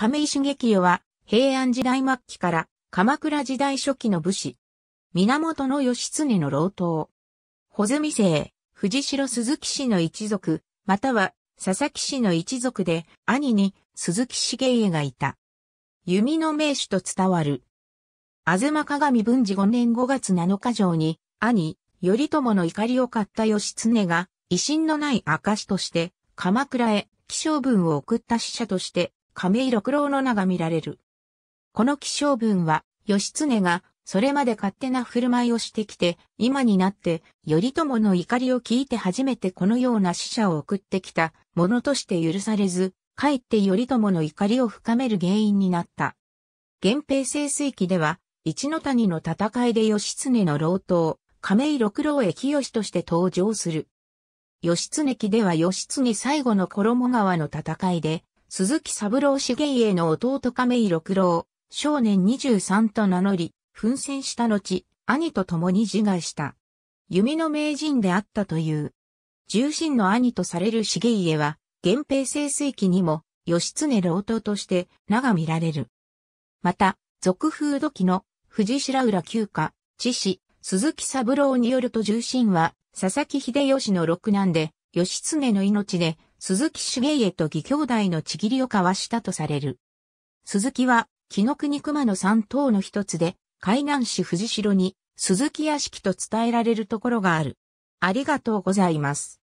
亀井重与は、平安時代末期から鎌倉時代初期の武士。源義経の老頭。穂積姓、藤代鈴木氏の一族、または佐々木氏の一族で、兄に鈴木茂家がいた。弓の名手と伝わる。東鏡文治5年5月7日上に、兄、頼朝の怒りを買った義経が、威信のない証として、鎌倉へ、気象文を送った使者として、亀井六郎の名が見られる。この希少文は、義経が、それまで勝手な振る舞いをしてきて、今になって、頼朝の怒りを聞いて初めてこのような死者を送ってきたものとして許されず、かえって頼朝の怒りを深める原因になった。源平盛衰期では、一の谷の戦いで義経の老頭、亀井六郎へ清として登場する。義経期では義経最後の衣川の戦いで、鈴木三郎茂家の弟亀井六郎、少年23と名乗り、奮戦した後、兄と共に自害した。弓の名人であったという。重臣の兄とされる重家は、源平清水期にも、義経老頭として名が見られる。また、俗風土器の藤白浦旧家、知事、鈴木三郎によると重臣は、佐々木秀吉の六男で、義経の命で鈴木茂家と義兄弟のちぎりを交わしたとされる。鈴木は、紀の国熊の三島の一つで、海南市藤代に鈴木屋敷と伝えられるところがある。ありがとうございます。